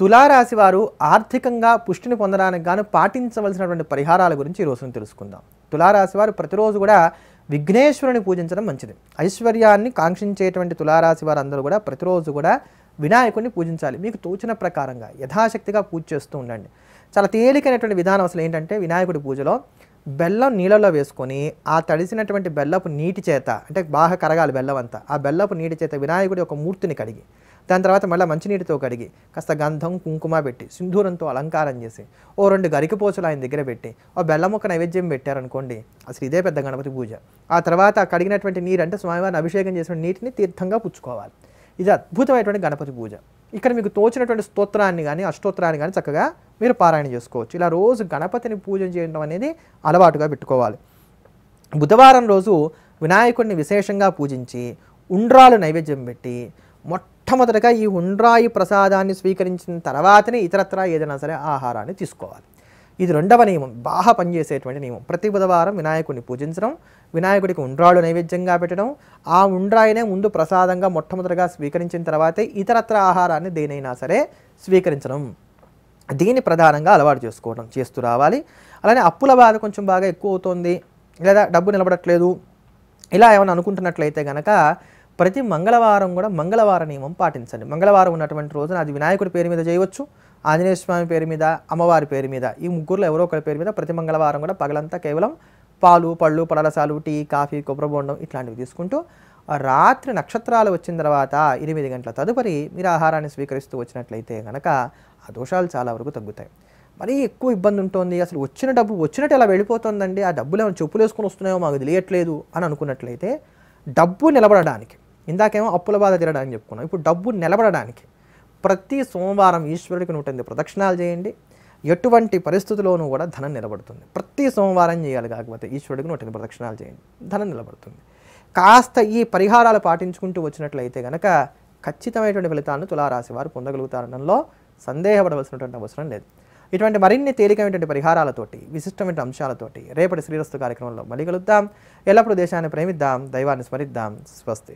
తులారాశి వారు ఆర్థికంగా పుష్టిని పొందడానికి గాను పాటించవలసినటువంటి పరిహారాల గురించి రోజున తెలుసుకుందాం తులారాశి వారు ప్రతిరోజు కూడా విఘ్నేశ్వరుని పూజించడం మంచిది ఐశ్వర్యాన్ని కాంక్షించేటువంటి తులారాశి వారు అందరూ కూడా ప్రతిరోజు కూడా వినాయకుడిని పూజించాలి మీకు తోచిన ప్రకారంగా యథాశక్తిగా పూజ చేస్తూ ఉండండి చాలా తేలికైనటువంటి విధానం అసలు ఏంటంటే వినాయకుడి పూజలో బెల్లం నీళ్ళలో వేసుకొని ఆ తడిసినటువంటి బెల్లపు నీటి చేత అంటే బాగా కరగాలి బెల్లం అంతా ఆ బెల్లపు నీటి చేత వినాయకుడి యొక్క మూర్తిని కడిగి దాని తర్వాత మళ్ళీ మంచినీటితో కడిగి కాస్త గంధం కుంకుమ పెట్టి సింధూరంతో అలంకారం చేసి ఓ రెండు గరికపోసులు ఆయన దగ్గర పెట్టి ఓ బెల్ల మొక్క నైవేద్యం పెట్టారనుకోండి అసలు ఇదే పెద్ద గణపతి పూజ ఆ తర్వాత కడిగినటువంటి నీరు అంటే స్వామివారిని అభిషేకం చేసిన నీటిని తీర్థంగా పుచ్చుకోవాలి ఇది అద్భుతమైనటువంటి గణపతి పూజ ఇక్కడ మీకు తోచినటువంటి స్తోత్రాన్ని కానీ అష్టోత్తరాన్ని కానీ చక్కగా మీరు పారాయణ చేసుకోవచ్చు ఇలా రోజు గణపతిని పూజ చేయడం అనేది అలవాటుగా పెట్టుకోవాలి బుధవారం రోజు వినాయకుడిని విశేషంగా పూజించి ఉండ్రాలు నైవేద్యం పెట్టి మొట్ట మొట్టమొదటగా ఈ ఉండ్రాయి ప్రసాదాన్ని స్వీకరించిన తర్వాతనే ఇతరత్రా ఏదైనా సరే ఆహారాన్ని తీసుకోవాలి ఇది రెండవ నియమం బాగా పనిచేసేటువంటి నియమం ప్రతి బుధవారం వినాయకుడిని పూజించడం వినాయకుడికి ఉండ్రాళ్ళు నైవేద్యంగా పెట్టడం ఆ ఉండ్రాయినే ముందు ప్రసాదంగా మొట్టమొదటిగా స్వీకరించిన తర్వాతే ఇతరత్ర ఆహారాన్ని దేనైనా సరే స్వీకరించడం దీన్ని ప్రధానంగా అలవాటు చేసుకోవడం చేస్తూ రావాలి అలానే అప్పుల బాధ కొంచెం బాగా ఎక్కువ అవుతుంది లేదా డబ్బు నిలబడట్లేదు ఇలా ఏమైనా అనుకుంటున్నట్లయితే కనుక ప్రతి మంగళవారం కూడా మంగళవార నియమం పాటించండి మంగళవారం ఉన్నటువంటి రోజున అది వినాయకుడి పేరు మీద చేయవచ్చు ఆంజనేయ స్వామి పేరు మీద అమ్మవారి పేరు మీద ఈ ముగ్గురులో ఎవరో ఒకరి పేరు మీద ప్రతి మంగళవారం కూడా పగలంతా కేవలం పాలు పళ్ళు పడరసాలు టీ కాఫీ కొబ్బరి బొండం ఇట్లాంటివి తీసుకుంటూ రాత్రి నక్షత్రాలు వచ్చిన తర్వాత ఎనిమిది గంటల తదుపరి మీరు ఆహారాన్ని స్వీకరిస్తూ వచ్చినట్లయితే కనుక ఆ దోషాలు చాలా వరకు తగ్గుతాయి మరీ ఎక్కువ ఇబ్బంది ఉంటుంది అసలు వచ్చిన డబ్బు వచ్చినట్టు ఎలా వెళ్ళిపోతుందండి ఆ డబ్బులు ఏమైనా చెప్పులు వేసుకొని వస్తున్నాయో మాకు తెలియట్లేదు అని అనుకున్నట్లయితే డబ్బు నిలబడడానికి ఇందాకేమో అప్పుల బాధ తీరడానికి చెప్పుకున్నాం ఇప్పుడు డబ్బు నిలబడడానికి ప్రతి సోమవారం ఈశ్వరుడికి నూట ప్రదక్షిణాలు చేయండి ఎటువంటి పరిస్థితుల్లోనూ కూడా ధనం నిలబడుతుంది ప్రతి సోమవారం చేయాలి కాకపోతే ఈశ్వరుడికి నూట ప్రదక్షిణాలు చేయండి ధనం నిలబడుతుంది కాస్త ఈ పరిహారాలు పాటించుకుంటూ వచ్చినట్లయితే కనుక ఖచ్చితమైనటువంటి ఫలితాలను తులారాశి వారు పొందగలుగుతారనడంలో సందేహపడవలసినటువంటి అవసరం లేదు ఇటువంటి మరిన్ని తేలికమైనటువంటి పరిహారాలతోటి విశిష్టమైన అంశాలతోటి రేపటి శ్రీరస్తు కార్యక్రమంలో మళ్ళీ కలుద్దాం ఎల్లప్పుడూ దేశాన్ని ప్రేమిద్దాం దైవాన్ని స్మరిద్దాం స్వస్తి